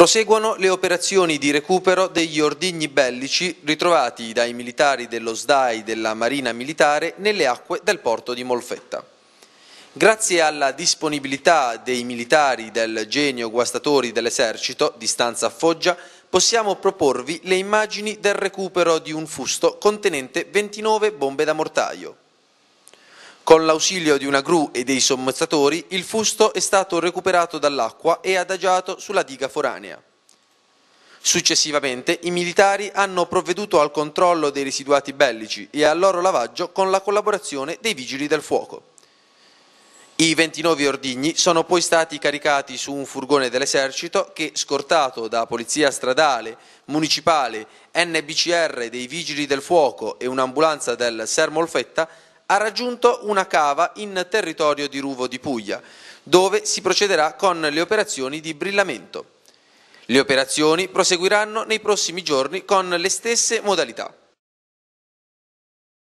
Proseguono le operazioni di recupero degli ordigni bellici ritrovati dai militari dello SDAI della Marina Militare nelle acque del porto di Molfetta. Grazie alla disponibilità dei militari del genio guastatori dell'esercito di stanza Foggia, possiamo proporvi le immagini del recupero di un fusto contenente 29 bombe da mortaio. Con l'ausilio di una gru e dei sommozzatori, il fusto è stato recuperato dall'acqua e adagiato sulla diga foranea. Successivamente i militari hanno provveduto al controllo dei residuati bellici e al loro lavaggio con la collaborazione dei vigili del fuoco. I 29 ordigni sono poi stati caricati su un furgone dell'esercito che, scortato da polizia stradale, municipale, NBCR dei vigili del fuoco e un'ambulanza del Ser Molfetta, ha raggiunto una cava in territorio di Ruvo di Puglia, dove si procederà con le operazioni di brillamento. Le operazioni proseguiranno nei prossimi giorni con le stesse modalità.